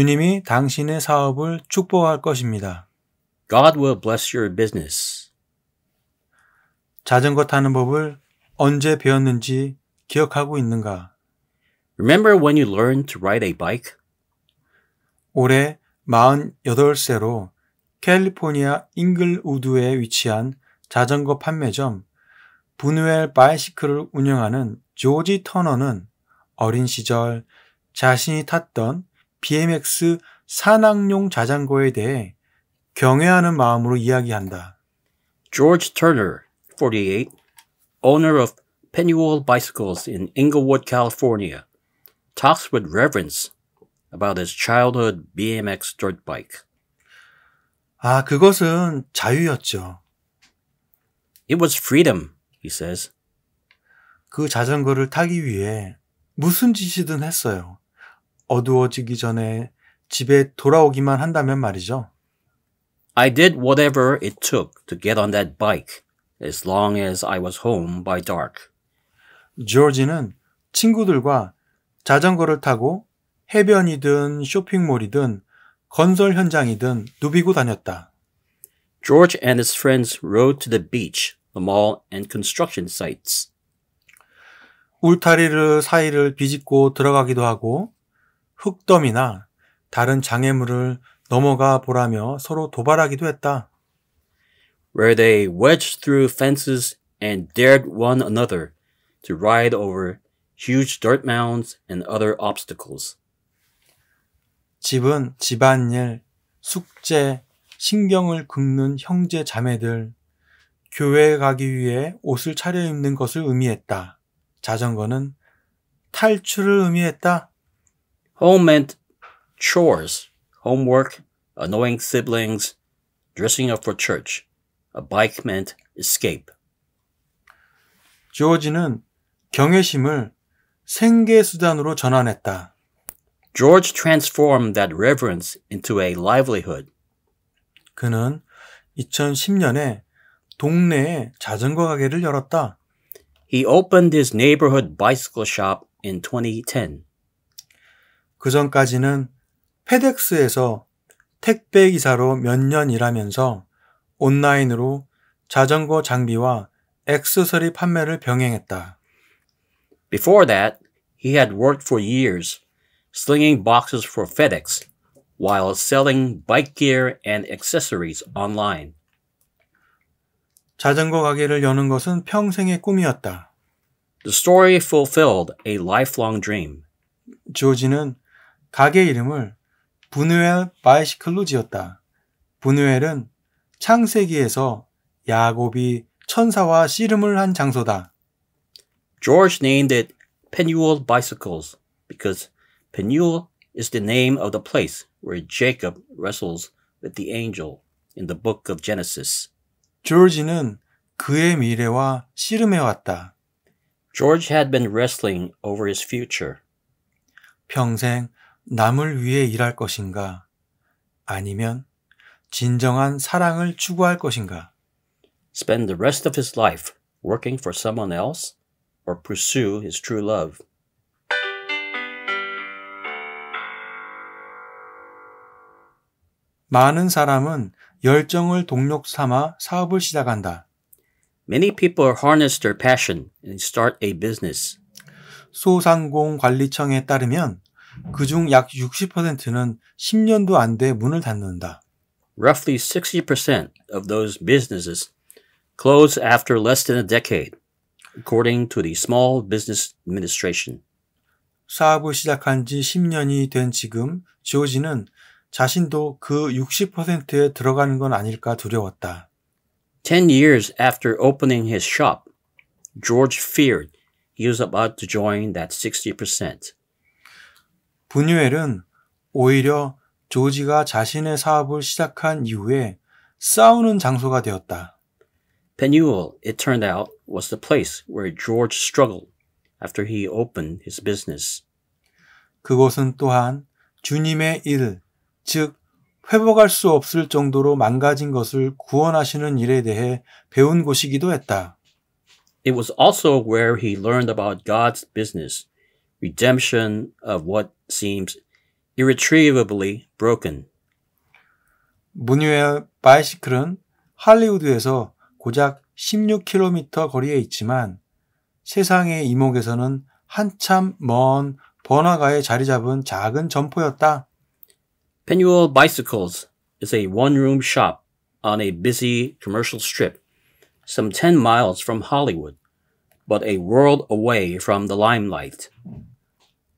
주님이 당신의 사업을 축복할 것입니다. God will bless your business. 자전거 타는 법을 언제 배웠는지 기억하고 있는가? Remember when you learned to ride a bike? 올해 48세로 캘리포니아 잉글우드에 위치한 자전거 판매점 분웰 바이시클을 운영하는 조지 터너는 어린 시절 자신이 탔던 BMX 산악용 자전거에 대해 경외하는 마음으로 이야기한다. George Turner, 48, owner of Pennywell Bicycles in Inglewood, California, talks with reverence about his childhood BMX dirt bike. 아, 그것은 자유였죠. It was freedom, he says. 그 자전거를 타기 위해 무슨 짓이든 했어요. 어두워지기 전에 집에 돌아오기만 한다면 말이죠. I did whatever it took to get on that bike as long as I was home by dark. 조지는 친구들과 자전거를 타고 해변이든 쇼핑몰이든 건설 현장이든 누비고 다녔다. George and his friends rode to the beach, the mall, and construction sites. 울타리를 사이를 비집고 들어가기도 하고 흙더미나 다른 장애물을 넘어가 보라며 서로 도발하기도 했다. Where they wedged through fences and dared one another to ride over huge dirt mounds and other obstacles. 집은 집안일, 숙제, 신경을 긁는 형제 자매들, 교회에 가기 위해 옷을 차려입는 것을 의미했다. 자전거는 탈출을 의미했다. Home meant chores, homework, annoying siblings, dressing up for church. A bike meant escape. 조지는 경외심을 생계 수단으로 전환했다. George transformed that reverence into a livelihood. 그는 2010년에 동네에 자전거 가게를 열었다. He opened his neighborhood bicycle shop in 2010. 그 전까지는 페덱스에서 택배 기사로 몇 년 일하면서 온라인으로 자전거 장비와 액세서리 판매를 병행했다. Before that, he had worked for years slinging boxes for FedEx while selling bike gear and accessories online. 자전거 가게를 여는 것은 평생의 꿈이었다. The story fulfilled a lifelong dream. 조지는 가게 이름을 부누엘 바이시클로 지었다. 부누엘은 창세기에서 야곱이 천사와 씨름을 한 장소다. George named it Penuel Bicycles because Penuel is the name of the place where Jacob wrestles with the angel in the book of Genesis. g e o r g e 는 그의 미래와 씨름해 왔다. George had been wrestling over his future. 평생 남을 위해 일할 것인가? 아니면 진정한 사랑을 추구할 것인가? Spend the rest of his life working for someone else or pursue his true love. 많은 사람은 열정을 동력 삼아 사업을 시작한다. Many people harness their passion and start a business. 소상공관리청에 따르면 그중 약 60%는 10년도 안 돼 문을 닫는다. Roughly 60% of those businesses close after less than a decade, according to the Small Business Administration. 사업을 시작한 지 10년이 된 지금 조지는 자신도 그 60%에 들어가는 건 아닐까 두려웠다. 10 years after opening his shop, George feared he was about to join that 60%. 분유엘은 오히려 조지가 자신의 사업을 시작한 이후에 싸우는 장소가 되었다. Penuel, it turned out, was the place where George struggled after he opened his business. 그곳은 또한 주님의 일, 즉 회복할 수 없을 정도로 망가진 것을 구원하시는 일에 대해 배운 곳이기도 했다. It was also where he learned about God's business redemption of what seems irretrievably broken. 문유의 바이시클은 할리우드에서 고작 16km 거리에 있지만 세상의 이목에서는 한참 먼 번화가에 자리 잡은 작은 점포였다. Penuel Bicycles is a one-room shop on a busy commercial strip some 10 miles from Hollywood, but a world away from the limelight.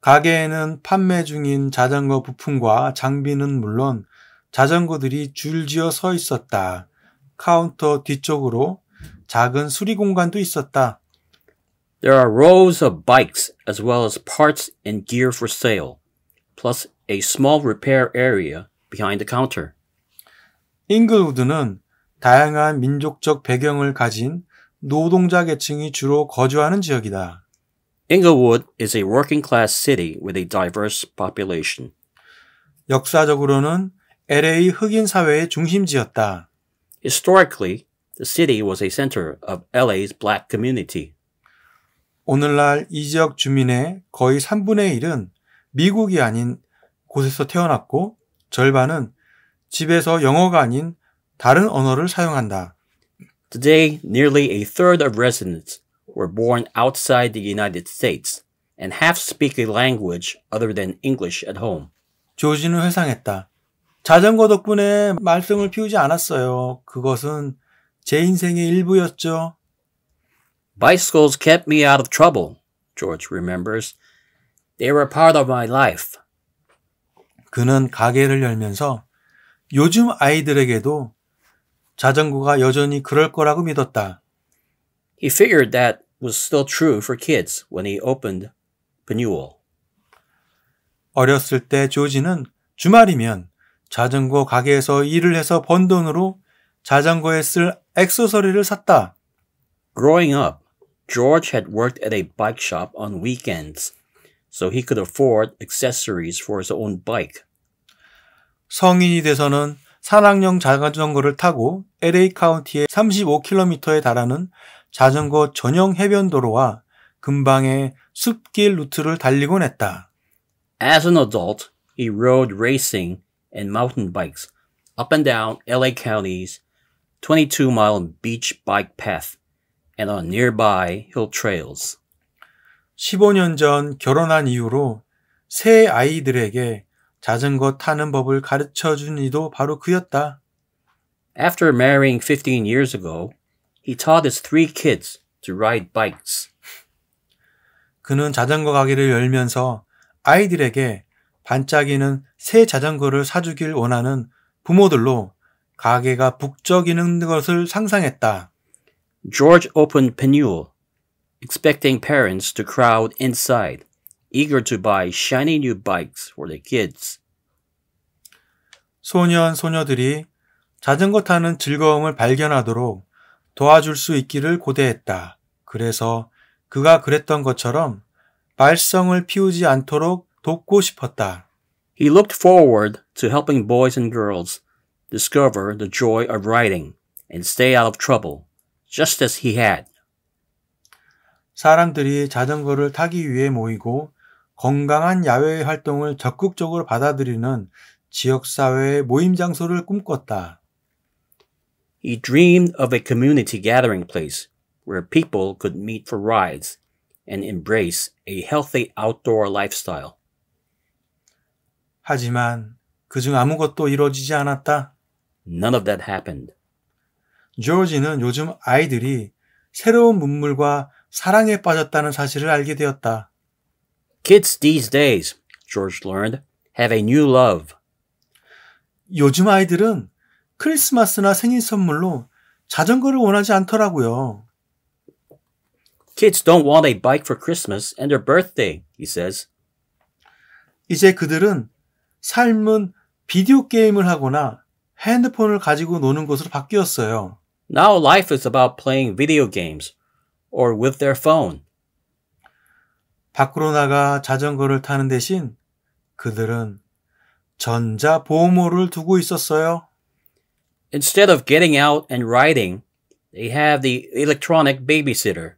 가게에는 판매 중인 자전거 부품과 장비는 물론 자전거들이 줄지어 서 있었다. 카운터 뒤쪽으로 작은 수리 공간도 있었다. There are rows of bikes as well as parts and gear for sale, plus a small repair area behind the counter. 잉글우드는 다양한 민족적 배경을 가진 노동자 계층이 주로 거주하는 지역이다. Inglewood is a working class city with a diverse population. 역사적으로는 LA 흑인 사회의 중심지였다. Historically, the city was a center of LA's black community. 오늘날 이 지역 주민의 거의 3분의 1은 미국이 아닌 곳에서 태어났고 절반은 집에서 영어가 아닌 다른 언어를 사용한다. Today, nearly a third of residents were born outside the United States and half speak a language other than English at home. 조지는 회상했다. 자전거 덕분에 말썽을 피우지 않았어요. 그것은 제 인생의 일부였죠. Bicycles kept me out of trouble, George remembers. They were part of my life. 그는 가게를 열면서 요즘 아이들에게도 자전거가 여전히 그럴 거라고 믿었다. He figured that was still true for kids when he opened Bunuel. 어렸을 때 조지는 주말이면 자전거 가게에서 일을 해서 번 돈으로 자전거에 쓸 액세서리를 샀다. Growing up, George had worked at a bike shop on weekends, so he could afford accessories for his own bike. 성인이 돼서는 산악용 자전거를 타고 LA 카운티의 35km에 달하는 자전거 전용 해변도로와 근방의 숲길 루트를 달리곤 했다. As an adult, he rode racing and mountain bikes up and down LA County's 22-mile beach bike path and on nearby hill trails. 15년 전 결혼한 이후로 새 아이들에게 자전거 타는 법을 가르쳐 준 이도 바로 그였다. After marrying 15 years ago, He taught his three kids to ride bikes. 그는 자전거 가게를 열면서 아이들에게 반짝이는 새 자전거를 사주길 원하는 부모들로 가게가 북적이는 것을 상상했다. George opened Penule, expecting parents to crowd inside, eager to buy shiny new bikes for their kids. 소년 소녀들이 자전거 타는 즐거움을 발견하도록 도와줄 수 있기를 고대했다. 그래서 그가 그랬던 것처럼 말썽을 피우지 않도록 돕고 싶었다. He looked forward to helping boys and girls discover the joy of writing and stay out of trouble, just as he had. 사람들이 자전거를 타기 위해 모이고 건강한 야외 활동을 적극적으로 받아들이는 지역사회의 모임 장소를 꿈꿨다. He dreamed of a community gathering place where people could meet for rides and embrace a healthy outdoor lifestyle. 하지만 그 중 아무것도 이루어지지 않았다. None of that happened. 조지는 요즘 아이들이 새로운 문물과 사랑에 빠졌다는 사실을 알게 되었다. Kids these days, George learned, have a new love. 요즘 아이들은 크리스마스나 생일 선물로 자전거를 원하지 않더라고요. Kids don't want a bike for Christmas and their birthday, he says. 이제 그들은 삶은 비디오 게임을 하거나 핸드폰을 가지고 노는 것으로 바뀌었어요. Now life is about playing video games or with their phone. 밖으로 나가 자전거를 타는 대신 그들은 전자보호모를 두고 있었어요. Instead of getting out and riding, they have the electronic babysitter.